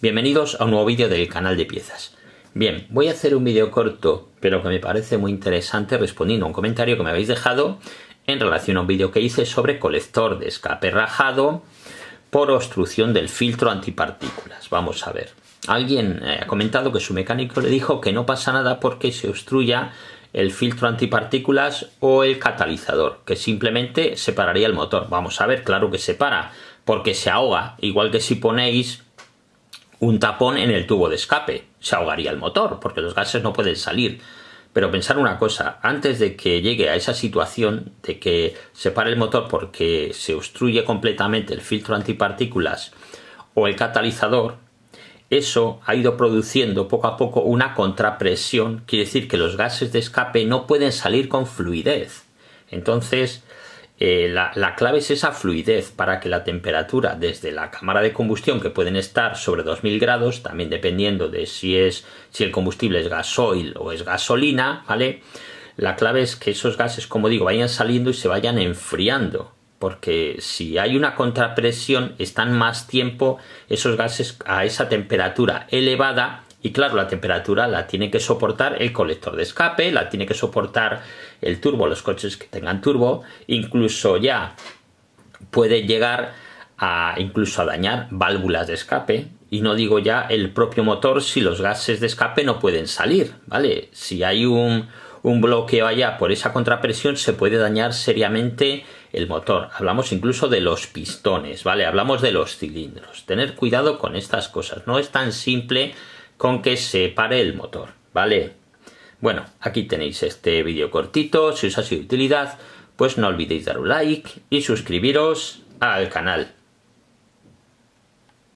Bienvenidos a un nuevo vídeo del canal de piezas. Bien, voy a hacer un vídeo corto, pero que me parece muy interesante respondiendo a un comentario que me habéis dejado en relación a un vídeo que hice sobre colector de escape rajado por obstrucción del filtro antipartículas. Vamos a ver. Alguien eh, ha comentado que su mecánico le dijo que no pasa nada porque se obstruya el filtro antipartículas o el catalizador, que simplemente separaría el motor. Vamos a ver, claro que se para, porque se ahoga, igual que si ponéis un tapón en el tubo de escape. Se ahogaría el motor, porque los gases no pueden salir. Pero pensar una cosa, antes de que llegue a esa situación de que se pare el motor porque se obstruye completamente el filtro antipartículas o el catalizador, eso ha ido produciendo poco a poco una contrapresión, quiere decir que los gases de escape no pueden salir con fluidez. Entonces, eh, la, clave es esa fluidez para que la temperatura desde la cámara de combustión, que pueden estar sobre 2000 grados, también dependiendo de si, es, si el combustible es gasoil o es gasolina, ¿vale? La clave es que esos gases, como digo, vayan saliendo y se vayan enfriando, porque si hay una contrapresión, están más tiempo esos gases a esa temperatura elevada y claro, la temperatura la tiene que soportar el colector de escape, la tiene que soportar el turbo, los coches que tengan turbo, incluso ya puede llegar a incluso a dañar válvulas de escape y no digo ya el propio motor si los gases de escape no pueden salir, ¿vale? Si hay un, un bloqueo allá por esa contrapresión se puede dañar seriamente el motor. Hablamos incluso de los pistones, ¿vale? Hablamos de los cilindros. Tener cuidado con estas cosas. No es tan simple con que se pare el motor, ¿vale? Bueno, aquí tenéis este vídeo cortito, si os ha sido de utilidad, pues no olvidéis dar un like y suscribiros al canal.